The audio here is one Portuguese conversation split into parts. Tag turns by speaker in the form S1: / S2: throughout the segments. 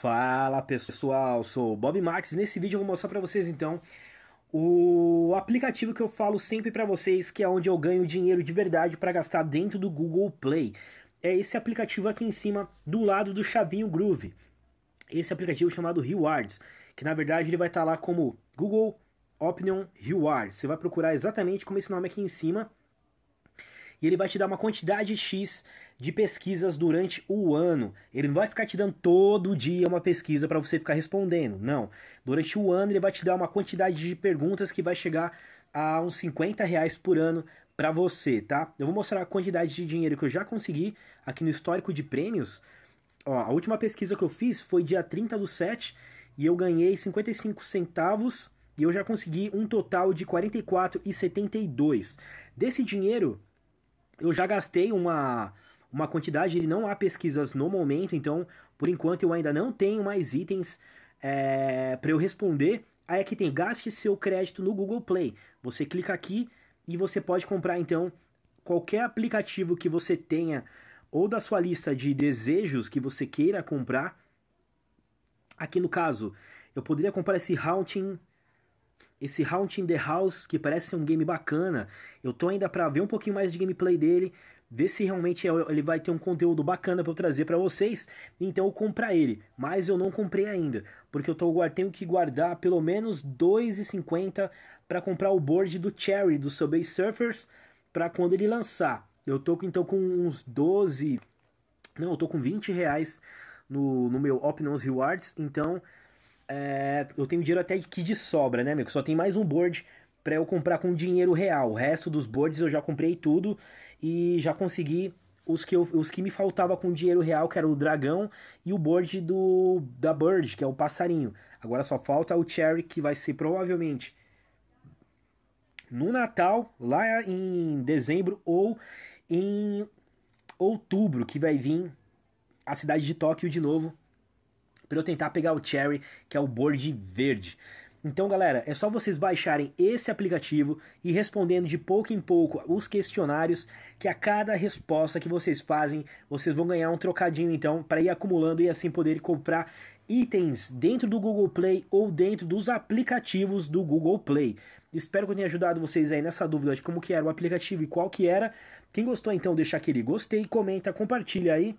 S1: Fala pessoal, sou o Bob Max. Nesse vídeo eu vou mostrar para vocês então o aplicativo que eu falo sempre para vocês, que é onde eu ganho dinheiro de verdade para gastar dentro do Google Play. É esse aplicativo aqui em cima, do lado do chavinho Groove. Esse aplicativo chamado Rewards, que na verdade ele vai estar tá lá como Google Opinion Rewards. Você vai procurar exatamente como esse nome aqui em cima e ele vai te dar uma quantidade X de pesquisas durante o ano. Ele não vai ficar te dando todo dia uma pesquisa para você ficar respondendo, não. Durante o ano ele vai te dar uma quantidade de perguntas que vai chegar a uns 50 reais por ano para você, tá? Eu vou mostrar a quantidade de dinheiro que eu já consegui aqui no histórico de prêmios. Ó, a última pesquisa que eu fiz foi dia 30 do 7 e eu ganhei 55 centavos e eu já consegui um total de 44,72. Desse dinheiro, eu já gastei uma, uma quantidade, não há pesquisas no momento, então por enquanto eu ainda não tenho mais itens é, eh, para eu responder. Aí aqui tem gaste seu crédito no Google Play. Você clica aqui e você pode comprar então qualquer aplicativo que você tenha ou da sua lista de desejos que você queira comprar. Aqui no caso, eu poderia comprar esse Haunting esse Haunting the House, que parece ser um game bacana. Eu tô ainda para ver um pouquinho mais de gameplay dele, ver se realmente é ele vai ter um conteúdo bacana para eu trazer para vocês. Então eu comprar ele, mas eu não comprei ainda, porque eu tô tenho que guardar pelo menos 2,50 para comprar o board do Cherry do Subway Surfers para quando ele lançar. Eu tô então com uns 12, não, eu tô com 20 reais no, no meu Opinions Rewards, então é, eu tenho dinheiro até que de sobra, né, amigo? Só tem mais um board para eu comprar com dinheiro real. O resto dos boards eu já comprei tudo e já consegui os que, eu, os que me faltava com dinheiro real, que era o dragão e o board do da bird, que é o passarinho. Agora só falta o cherry que vai ser provavelmente no Natal, lá em dezembro ou em outubro que vai vir a cidade de Tóquio de novo para eu tentar pegar o Cherry, que é o board verde. Então, galera, é só vocês baixarem esse aplicativo e respondendo de pouco em pouco os questionários, que a cada resposta que vocês fazem, vocês vão ganhar um trocadinho então para ir acumulando e assim poder comprar itens dentro do Google Play ou dentro dos aplicativos do Google Play. Espero que eu tenha ajudado vocês aí nessa dúvida de como que era o aplicativo e qual que era. Quem gostou então, deixa aquele gostei, comenta, compartilha aí.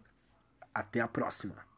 S1: Até a próxima.